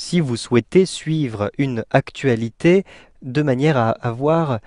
si vous souhaitez suivre une actualité de manière à avoir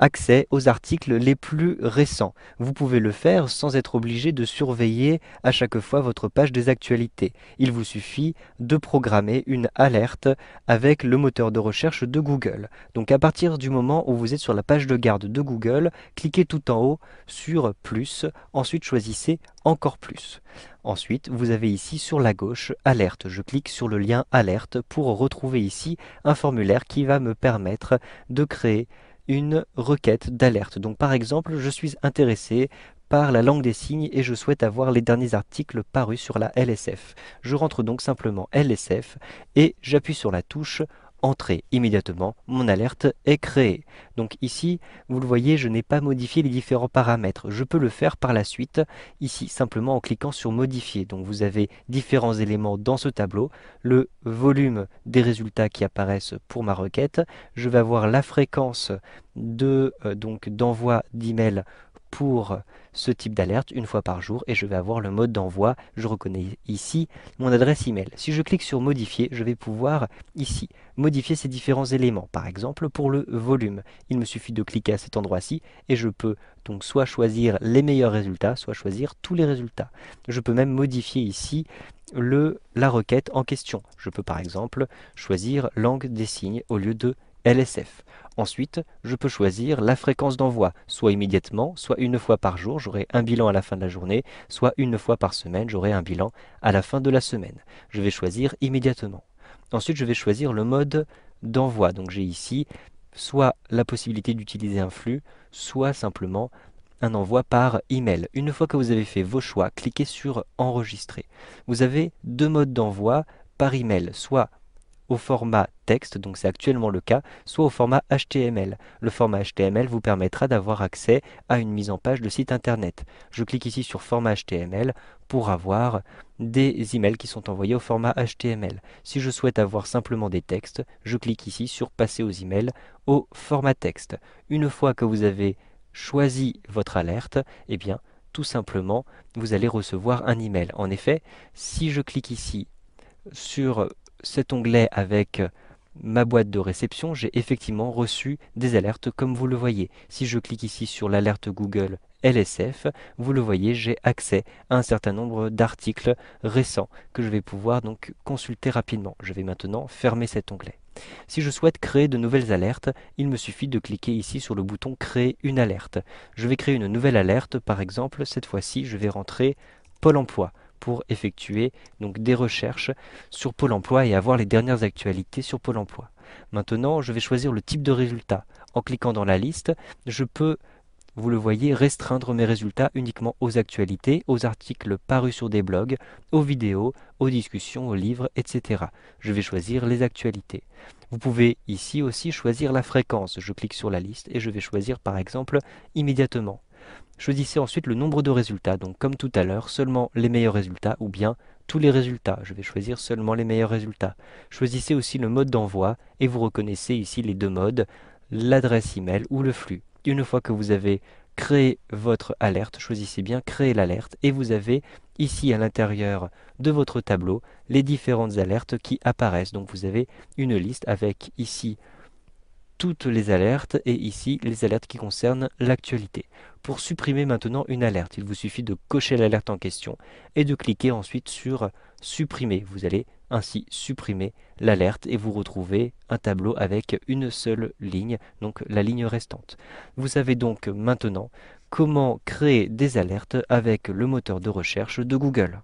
accès aux articles les plus récents. Vous pouvez le faire sans être obligé de surveiller à chaque fois votre page des actualités. Il vous suffit de programmer une alerte avec le moteur de recherche de Google. Donc à partir du moment où vous êtes sur la page de garde de Google, cliquez tout en haut sur plus, ensuite choisissez encore plus. Ensuite, vous avez ici sur la gauche Alerte. Je clique sur le lien Alerte pour retrouver ici un formulaire qui va me permettre de créer une requête d'alerte. Donc par exemple, je suis intéressé par la langue des signes et je souhaite avoir les derniers articles parus sur la LSF. Je rentre donc simplement LSF et j'appuie sur la touche entrer immédiatement, mon alerte est créée. Donc ici, vous le voyez, je n'ai pas modifié les différents paramètres. Je peux le faire par la suite, ici simplement en cliquant sur modifier. Donc vous avez différents éléments dans ce tableau, le volume des résultats qui apparaissent pour ma requête, je vais avoir la fréquence de euh, donc d'envoi d'emails pour ce type d'alerte une fois par jour et je vais avoir le mode d'envoi. Je reconnais ici mon adresse email. Si je clique sur modifier, je vais pouvoir ici modifier ces différents éléments. Par exemple, pour le volume, il me suffit de cliquer à cet endroit-ci et je peux donc soit choisir les meilleurs résultats, soit choisir tous les résultats. Je peux même modifier ici le, la requête en question. Je peux par exemple choisir langue des signes au lieu de LSF. Ensuite, je peux choisir la fréquence d'envoi, soit immédiatement, soit une fois par jour, j'aurai un bilan à la fin de la journée, soit une fois par semaine, j'aurai un bilan à la fin de la semaine. Je vais choisir immédiatement. Ensuite, je vais choisir le mode d'envoi. Donc j'ai ici soit la possibilité d'utiliser un flux, soit simplement un envoi par email. Une fois que vous avez fait vos choix, cliquez sur enregistrer. Vous avez deux modes d'envoi par email, soit au format texte, donc c'est actuellement le cas, soit au format HTML. Le format HTML vous permettra d'avoir accès à une mise en page de site internet. Je clique ici sur format HTML pour avoir des emails qui sont envoyés au format HTML. Si je souhaite avoir simplement des textes, je clique ici sur passer aux emails au format texte. Une fois que vous avez choisi votre alerte, et eh bien, tout simplement, vous allez recevoir un email. En effet, si je clique ici sur cet onglet avec euh, ma boîte de réception, j'ai effectivement reçu des alertes comme vous le voyez. Si je clique ici sur l'alerte Google LSF, vous le voyez, j'ai accès à un certain nombre d'articles récents que je vais pouvoir donc consulter rapidement. Je vais maintenant fermer cet onglet. Si je souhaite créer de nouvelles alertes, il me suffit de cliquer ici sur le bouton Créer une alerte. Je vais créer une nouvelle alerte, par exemple, cette fois-ci, je vais rentrer Pôle emploi pour effectuer donc des recherches sur Pôle emploi et avoir les dernières actualités sur Pôle emploi. Maintenant, je vais choisir le type de résultat. En cliquant dans la liste, je peux vous le voyez, restreindre mes résultats uniquement aux actualités, aux articles parus sur des blogs, aux vidéos, aux discussions, aux livres, etc. Je vais choisir les actualités. Vous pouvez ici aussi choisir la fréquence. Je clique sur la liste et je vais choisir par exemple immédiatement. Choisissez ensuite le nombre de résultats, donc comme tout à l'heure, seulement les meilleurs résultats ou bien tous les résultats. Je vais choisir seulement les meilleurs résultats. Choisissez aussi le mode d'envoi et vous reconnaissez ici les deux modes, l'adresse email ou le flux. Une fois que vous avez créé votre alerte, choisissez bien créer l'alerte et vous avez ici à l'intérieur de votre tableau les différentes alertes qui apparaissent. Donc vous avez une liste avec ici toutes les alertes et ici les alertes qui concernent l'actualité. Pour supprimer maintenant une alerte, il vous suffit de cocher l'alerte en question et de cliquer ensuite sur supprimer. Vous allez ainsi supprimer l'alerte et vous retrouvez un tableau avec une seule ligne, donc la ligne restante. Vous savez donc maintenant comment créer des alertes avec le moteur de recherche de Google.